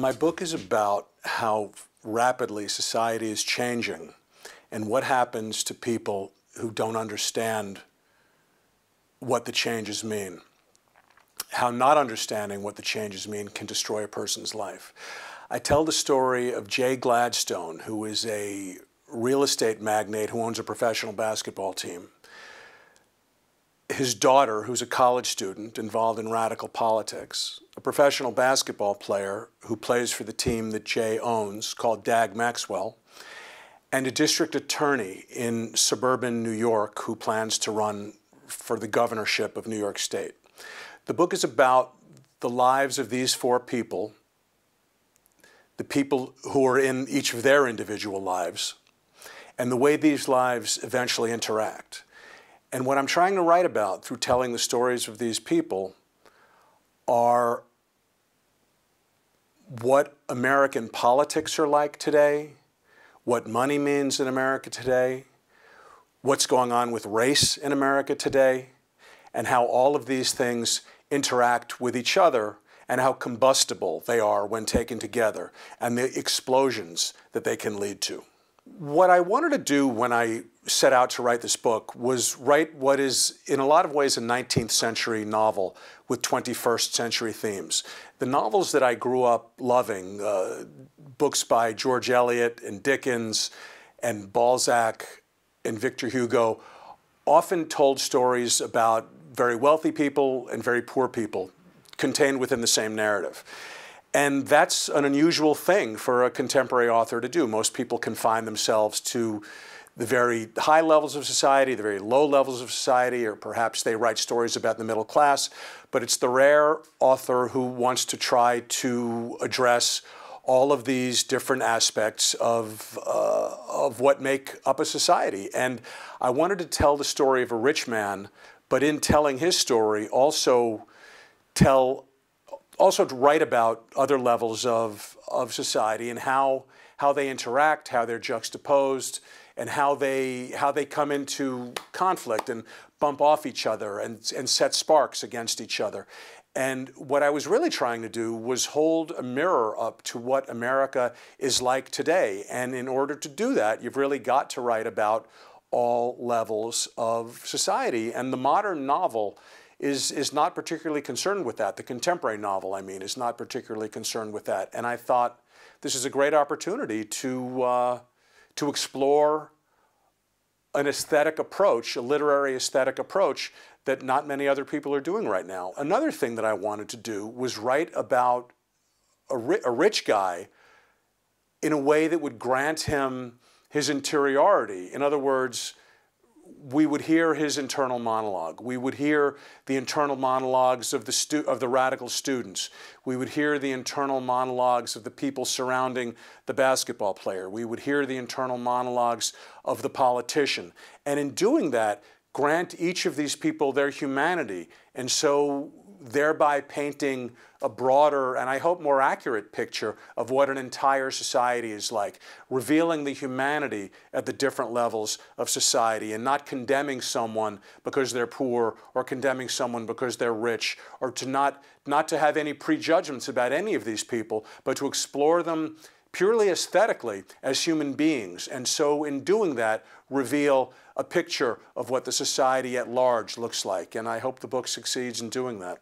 My book is about how rapidly society is changing and what happens to people who don't understand what the changes mean. How not understanding what the changes mean can destroy a person's life. I tell the story of Jay Gladstone, who is a real estate magnate who owns a professional basketball team his daughter, who's a college student involved in radical politics, a professional basketball player who plays for the team that Jay owns called Dag Maxwell, and a district attorney in suburban New York who plans to run for the governorship of New York State. The book is about the lives of these four people, the people who are in each of their individual lives, and the way these lives eventually interact. And what I'm trying to write about through telling the stories of these people are what American politics are like today, what money means in America today, what's going on with race in America today, and how all of these things interact with each other and how combustible they are when taken together and the explosions that they can lead to. What I wanted to do when I set out to write this book was write what is, in a lot of ways, a 19th century novel with 21st century themes. The novels that I grew up loving, uh, books by George Eliot and Dickens and Balzac and Victor Hugo, often told stories about very wealthy people and very poor people contained within the same narrative. And that's an unusual thing for a contemporary author to do. Most people confine themselves to the very high levels of society, the very low levels of society, or perhaps they write stories about the middle class. But it's the rare author who wants to try to address all of these different aspects of, uh, of what make up a society. And I wanted to tell the story of a rich man, but in telling his story, also tell also to write about other levels of, of society and how, how they interact, how they're juxtaposed, and how they, how they come into conflict and bump off each other and, and set sparks against each other. And what I was really trying to do was hold a mirror up to what America is like today. And in order to do that, you've really got to write about all levels of society. And the modern novel is, is not particularly concerned with that. The contemporary novel, I mean, is not particularly concerned with that. And I thought this is a great opportunity to, uh, to explore an aesthetic approach, a literary aesthetic approach that not many other people are doing right now. Another thing that I wanted to do was write about a, ri a rich guy in a way that would grant him his interiority. In other words, we would hear his internal monologue. We would hear the internal monologues of the, of the radical students. We would hear the internal monologues of the people surrounding the basketball player. We would hear the internal monologues of the politician. And in doing that, grant each of these people their humanity. And so thereby painting a broader and I hope more accurate picture of what an entire society is like, revealing the humanity at the different levels of society and not condemning someone because they're poor or condemning someone because they're rich or to not, not to have any prejudgments about any of these people, but to explore them purely aesthetically as human beings, and so in doing that, reveal a picture of what the society at large looks like. And I hope the book succeeds in doing that.